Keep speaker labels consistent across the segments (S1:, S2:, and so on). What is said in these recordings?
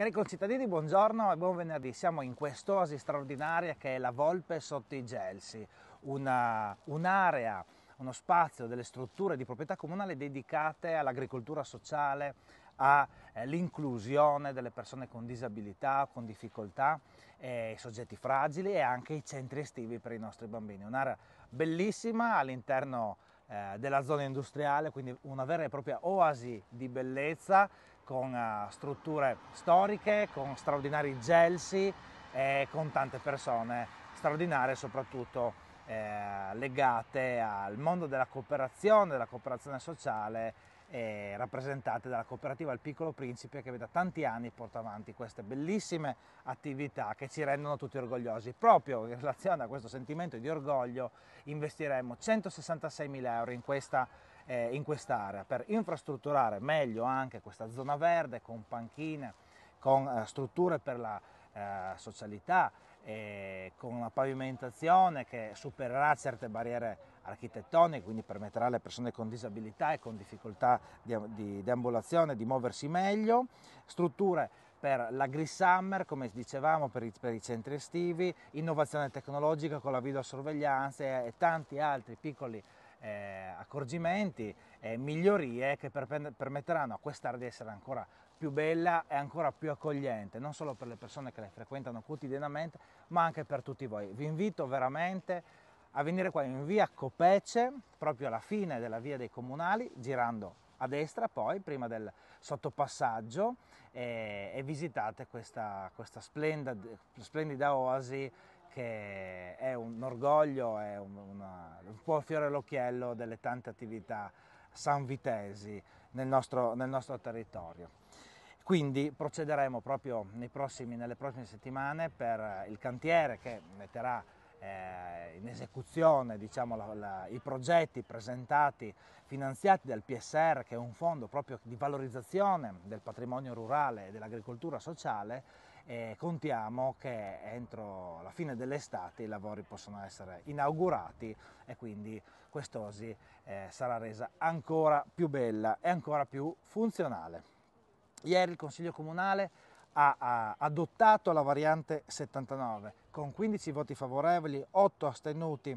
S1: Cari concittadini, buongiorno e buon venerdì. Siamo in quest'oasi straordinaria che è la Volpe sotto i Gelsi, una, un'area, uno spazio delle strutture di proprietà comunale dedicate all'agricoltura sociale, all'inclusione delle persone con disabilità, con difficoltà, eh, i soggetti fragili e anche i centri estivi per i nostri bambini. Un'area bellissima all'interno eh, della zona industriale, quindi una vera e propria oasi di bellezza con eh, strutture storiche, con straordinari gelsi e con tante persone straordinarie soprattutto eh, legate al mondo della cooperazione, della cooperazione sociale eh, rappresentate dalla cooperativa Il Piccolo Principe che da tanti anni porta avanti queste bellissime attività che ci rendono tutti orgogliosi. Proprio in relazione a questo sentimento di orgoglio investiremo 166 mila euro in questa eh, in quest'area per infrastrutturare meglio anche questa zona verde con panchine, con eh, strutture per la eh, socialità, eh, con una pavimentazione che supererà certe barriere architettoniche, quindi permetterà alle persone con disabilità e con difficoltà di, di, di ambulazione di muoversi meglio, strutture per la Gris Summer, come dicevamo, per i, per i, centri estivi, innovazione tecnologica con la videosorveglianza e, e tanti altri piccoli eh, accorgimenti e migliorie che per, permetteranno a quest'area di essere ancora più bella e ancora più accogliente, non solo per le persone che le frequentano quotidianamente, ma anche per tutti voi. Vi invito veramente a venire qua in via Copece, proprio alla fine della via dei comunali, girando a destra poi, prima del sottopassaggio, e, e visitate questa, questa splendida, splendida, oasi che è un orgoglio, è un, una, un po' fiore all'occhiello delle tante attività sanvitesi nel nostro, nel nostro territorio. Quindi procederemo proprio prossimi, nelle prossime settimane per il cantiere che metterà eh, in esecuzione diciamo, la, la, i progetti presentati, finanziati dal PSR, che è un fondo proprio di valorizzazione del patrimonio rurale e dell'agricoltura sociale, e contiamo che entro la fine dell'estate i lavori possano essere inaugurati e quindi quest'osi eh, sarà resa ancora più bella e ancora più funzionale. Ieri il Consiglio Comunale ha, adottato la variante 79 con 15 voti favorevoli, 8 astenuti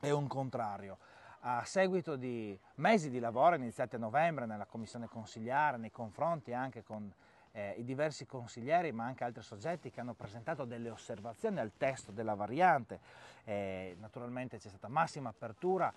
S1: e un contrario. A seguito di mesi di lavoro iniziati a novembre nella commissione consigliare, nei confronti anche con eh, i diversi consiglieri ma anche altri soggetti che hanno presentato delle osservazioni al testo della variante, eh, naturalmente c'è stata massima apertura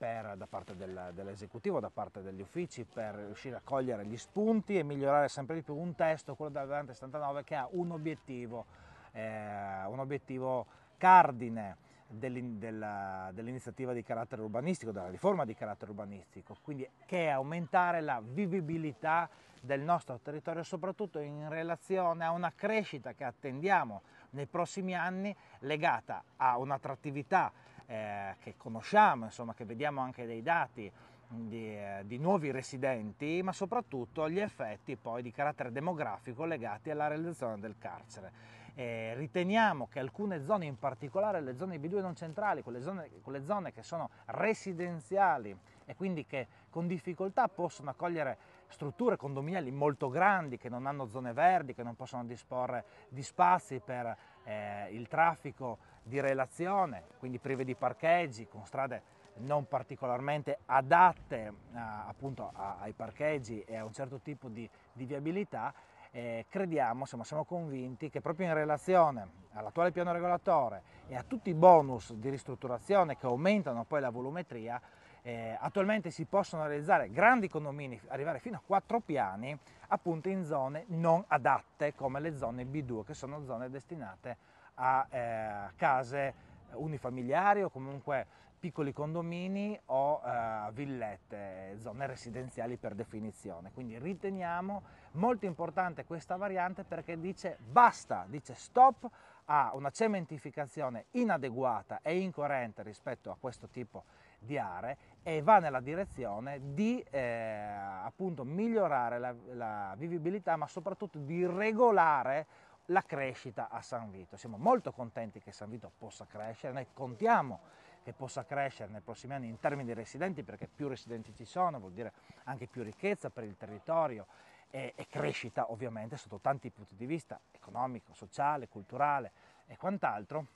S1: per, da parte del, dell'esecutivo, da parte degli uffici, per riuscire a cogliere gli spunti e migliorare sempre di più un testo, quello della Durante 79, che ha un obiettivo, eh, un obiettivo cardine dell'iniziativa di carattere urbanistico, della riforma di carattere urbanistico, quindi che è aumentare la vivibilità del nostro territorio, soprattutto in relazione a una crescita che attendiamo nei prossimi anni legata a un'attrattività eh, che conosciamo, insomma, che vediamo anche dei dati mm, di, eh, di, nuovi residenti, ma soprattutto gli effetti poi di carattere demografico legati alla realizzazione del carcere. Eh, riteniamo che alcune zone, in particolare le zone B2 non centrali, quelle zone, quelle zone che sono residenziali e quindi che con difficoltà possono accogliere strutture condominiali molto grandi che non hanno zone verdi, che non possono disporre di spazi per eh, il traffico di relazione, quindi prive di parcheggi, con strade non particolarmente adatte a, eh, appunto a, ai parcheggi e a un certo tipo di, di viabilità, eh, crediamo, insomma siamo convinti che proprio in relazione all'attuale piano regolatore e a tutti i bonus di ristrutturazione che aumentano poi la volumetria, eh, attualmente si possono realizzare grandi condomini, arrivare fino a quattro piani, appunto in zone non adatte come le zone B2 che sono zone destinate a eh, case unifamiliari o comunque piccoli condomini o eh, villette, zone residenziali per definizione. Quindi riteniamo molto importante questa variante perché dice basta, dice stop a una cementificazione inadeguata e incoerente rispetto a questo tipo di di aree e va nella direzione di eh, appunto migliorare la, la vivibilità ma soprattutto di regolare la crescita a San Vito. Siamo molto contenti che San Vito possa crescere, noi contiamo che possa crescere nei prossimi anni in termini di residenti perché più residenti ci sono, vuol dire anche più ricchezza per il territorio e, e crescita ovviamente sotto tanti punti di vista, economico, sociale, culturale e quant'altro,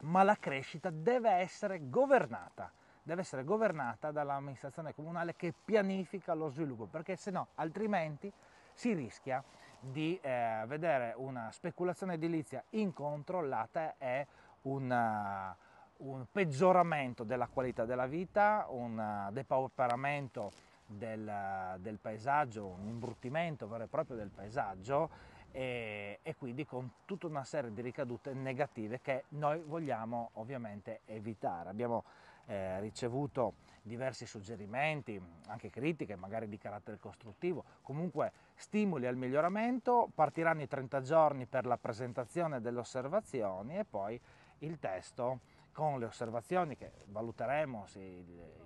S1: ma la crescita deve essere governata deve essere governata dall'amministrazione comunale che pianifica lo sviluppo, perché se no altrimenti si rischia di eh, vedere una speculazione edilizia incontrollata e una, eh, un peggioramento della qualità della vita, un eh, depauperamento del, eh, del, paesaggio, un imbruttimento vero e proprio del paesaggio e, e quindi con tutta una serie di ricadute negative che noi vogliamo ovviamente evitare. Abbiamo eh, ricevuto diversi suggerimenti, anche critiche, magari di carattere costruttivo, comunque stimoli al miglioramento, partiranno i 30 giorni per la presentazione delle osservazioni e poi il testo con le osservazioni che valuteremo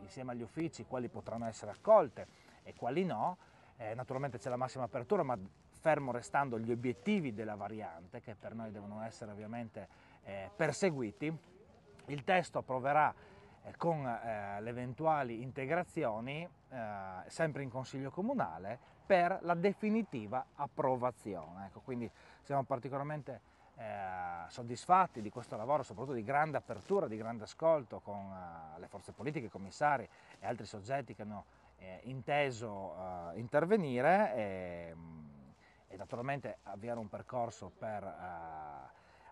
S1: insieme agli uffici quali potranno essere accolte e quali no. Eh, naturalmente c'è la massima apertura, ma fermo restando gli obiettivi della variante, che per noi devono essere ovviamente eh, perseguiti. Il testo approverà eh, con eh, le eventuali integrazioni, eh, sempre in Consiglio Comunale, per la definitiva approvazione. Ecco, quindi siamo particolarmente eh, soddisfatti di questo lavoro, soprattutto di grande apertura, di grande ascolto con eh, le forze politiche, i commissari e altri soggetti che hanno eh, inteso intervenire e, ehm, e, naturalmente avviare un percorso per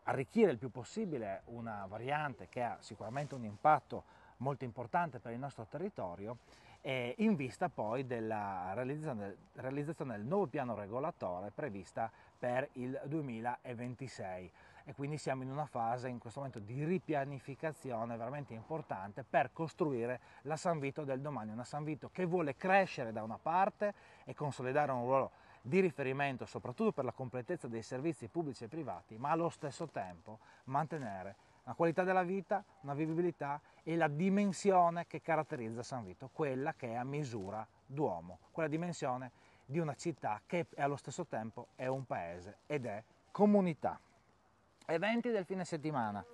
S1: arricchire il più possibile una variante che ha sicuramente un impatto molto importante per il nostro territorio eh, in vista poi della realizzazione, realizzazione, del nuovo piano regolatore prevista per il 2026 e quindi siamo in una fase in questo momento di ripianificazione veramente importante per costruire la San Vito del domani, una San Vito che vuole crescere da una parte e consolidare un ruolo di riferimento soprattutto per la completezza dei servizi pubblici e privati, ma allo stesso tempo mantenere la qualità della vita, una vivibilità e la dimensione che caratterizza San Vito, quella che è a misura d'uomo, quella dimensione di una città che allo stesso tempo è un paese ed è comunità. Eventi del fine settimana.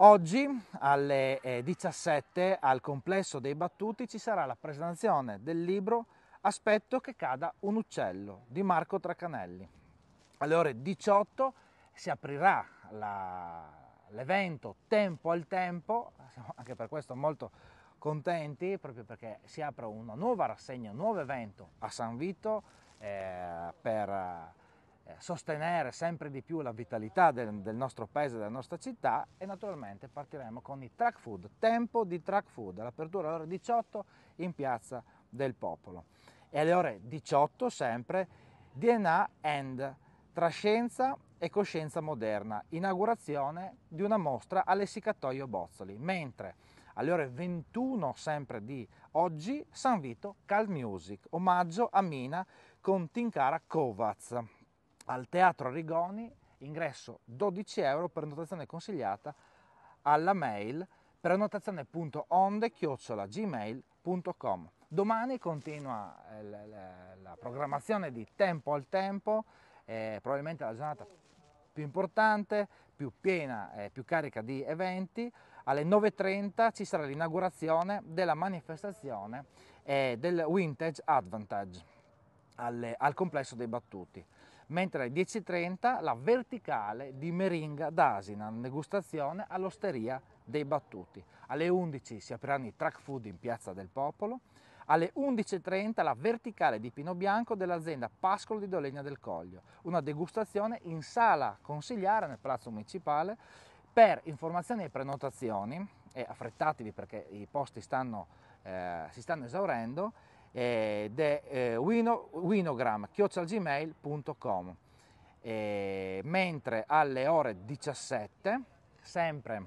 S1: Oggi alle 17 eh, al complesso dei battuti ci sarà la presentazione del libro Aspetto che cada un uccello di Marco Tracanelli. Alle ore 18 si aprirà la, l'evento Tempo al Tempo, siamo anche per questo molto contenti proprio perché si apre una nuova rassegna, un nuovo evento a San Vito eh, per eh, sostenere sempre di più la vitalità del, del, nostro paese, della nostra città e naturalmente partiremo con i track food, tempo di track food, l'apertura alle ore 18 in piazza del popolo. E alle ore 18 sempre DNA End, tra scienza e coscienza moderna, inaugurazione di una mostra all'Essiccatoio Bozzoli, mentre alle ore 21 sempre di oggi San Vito Cal Music, omaggio a Mina con Tinkara Kovacs. Al Teatro Rigoni ingresso 12 euro, prenotazione consigliata alla mail prenotazione.onde-gmail.com Domani continua eh, la, la, la programmazione di tempo al tempo, eh, probabilmente la giornata più importante, più piena, eh, più carica di eventi. Alle 9.30 ci sarà l'inaugurazione della manifestazione eh, del Vintage Advantage alle, al complesso dei battuti mentre alle 10.30 la verticale di Meringa d'Asina, degustazione all'osteria dei battuti. Alle 11 si apriranno i track food in Piazza del Popolo, alle 11.30 la verticale di Pino Bianco dell'azienda Pascolo di Dolegna del Coglio, una degustazione in sala consigliare nel Palazzo Municipale. Per informazioni e prenotazioni, e affrettatevi perché i posti stanno, eh, si stanno esaurendo, ed eh, è eh, wino, winogram.gmail.com eh, mentre alle ore 17 sempre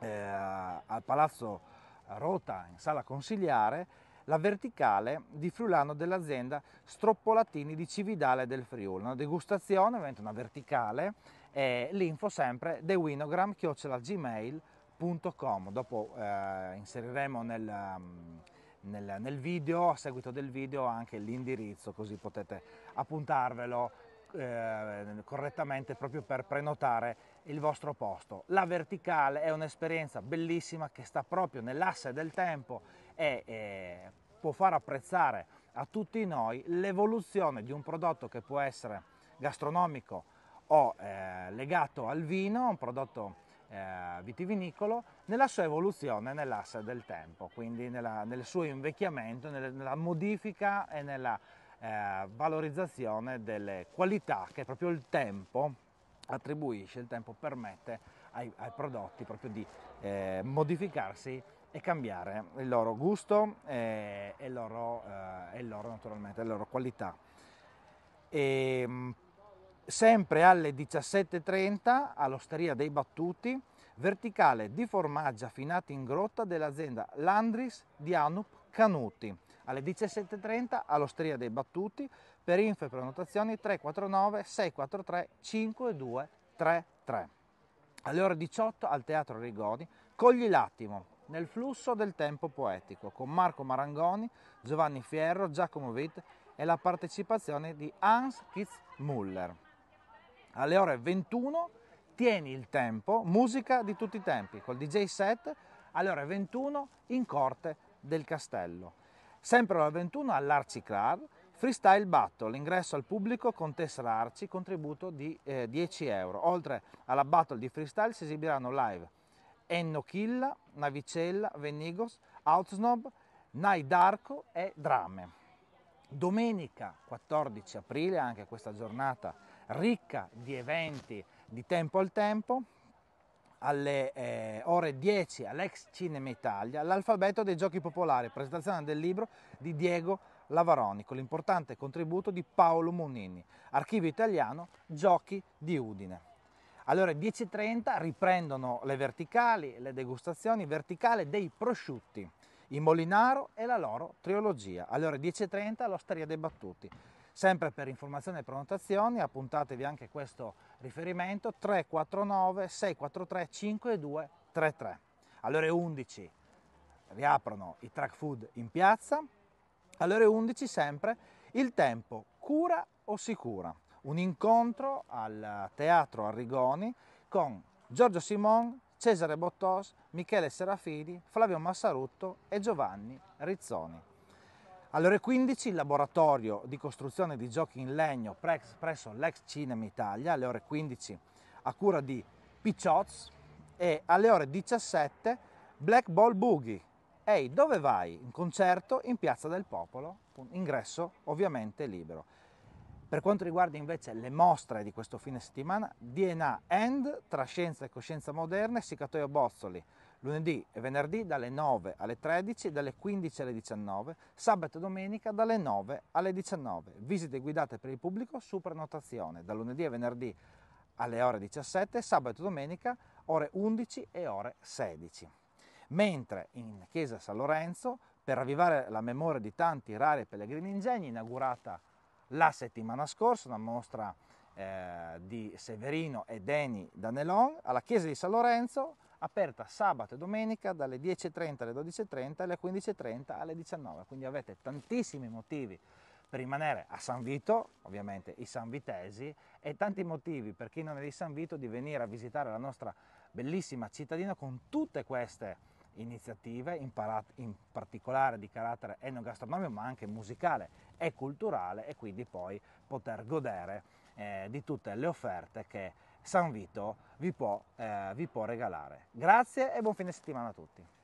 S1: eh, al palazzo Rota in sala consigliare la verticale di Friulano dell'azienda Stroppolatini di Cividale del Friuli. Una degustazione, ovviamente una verticale, e l'info sempre thewinogram.gmail.com. Dopo eh, inseriremo nel, mm, nel, nel video, a seguito del video, anche l'indirizzo così potete appuntarvelo eh, correttamente proprio per prenotare il vostro posto. La verticale è un'esperienza bellissima che sta proprio nell'asse del tempo e eh, può far apprezzare a tutti noi l'evoluzione di un prodotto che può essere gastronomico o eh, legato al vino, un prodotto eh, vitivinicolo, nella sua evoluzione nell'asse del tempo, quindi nella, nel suo invecchiamento, nella, nella modifica e nella eh, valorizzazione delle qualità che proprio il tempo attribuisce, il tempo permette ai, ai prodotti proprio di eh, modificarsi e cambiare il loro gusto e, e, loro, eh, e loro, naturalmente, la loro qualità. E, ehm, sempre alle 17.30 all'Osteria dei Battuti, verticale di formaggi affinati in grotta dell'azienda Landris di Anup Canuti. Alle 17.30 all'Osteria dei Battuti, per info e prenotazioni 349 643 5233. Alle ore 18 al Teatro Rigoni, Cogli l'attimo, nel flusso del tempo poetico con Marco Marangoni, Giovanni Fierro, Giacomo Witt e la partecipazione di Hans Kitz Müller. Alle ore 21 tieni il tempo, musica di tutti i tempi, col DJ set alle ore 21 in corte del castello. Sempre alle 21 all'Arciclar, freestyle battle, ingresso al pubblico con tessera Arci, contributo di eh, 10 euro. Oltre alla battle di freestyle si esibiranno live Ennochilla, Navicella, Venigos, Outsnob, Nai d'Arco e Drame. Domenica 14 aprile, anche questa giornata ricca di eventi di tempo al tempo, alle eh, ore 10 all'ex Cinema Italia, l'alfabeto dei giochi popolari, presentazione del libro di Diego Lavaroni con l'importante contributo di Paolo Monini, archivio italiano Giochi di Udine. Alle ore 10.30 riprendono le verticali, le degustazioni verticale dei prosciutti, i Molinaro e la loro trilogia. ore 10.30 l'Osteria dei Battuti. Sempre per informazioni e prenotazioni appuntatevi anche questo riferimento 349 643 5233. Alle ore 11 riaprono i track food in piazza, alle ore 11 sempre il tempo cura o sicura un incontro al Teatro Arrigoni con Giorgio Simon, Cesare Bottos, Michele Serafini, Flavio Massarutto e Giovanni Rizzoni. Alle ore 15 il laboratorio di costruzione di giochi in legno presso l'ex Cinema Italia, alle ore 15 a cura di Piccioz e alle ore 17 Black Ball Boogie. Ehi, dove vai? Un concerto in Piazza del Popolo, ingresso ovviamente libero. Per quanto riguarda invece le mostre di questo fine settimana, DNA End tra scienza e coscienza moderne, Sicatoio Bozzoli, lunedì e venerdì dalle 9 alle 13, dalle 15 alle 19, sabato e domenica dalle 9 alle 19. Visite guidate per il pubblico su prenotazione, da lunedì e venerdì alle ore 17, sabato e domenica ore 11 e ore 16. Mentre in chiesa San Lorenzo, per ravvivare la memoria di tanti rari pellegrini ingegni, inaugurata la settimana scorsa una mostra eh, di Severino e Deni Danelon alla chiesa di San Lorenzo aperta sabato e domenica dalle 10.30 alle 12.30 e alle 15.30 alle 19.00. Quindi avete tantissimi motivi per rimanere a San Vito, ovviamente i San Vitesi, e tanti motivi per chi non è di San Vito di venire a visitare la nostra bellissima cittadina con tutte queste iniziative, in, in particolare di carattere enogastronomico, ma anche musicale e culturale e quindi poi poter godere eh, di tutte le offerte che San Vito vi può, eh, vi può regalare. Grazie e buon fine settimana a tutti.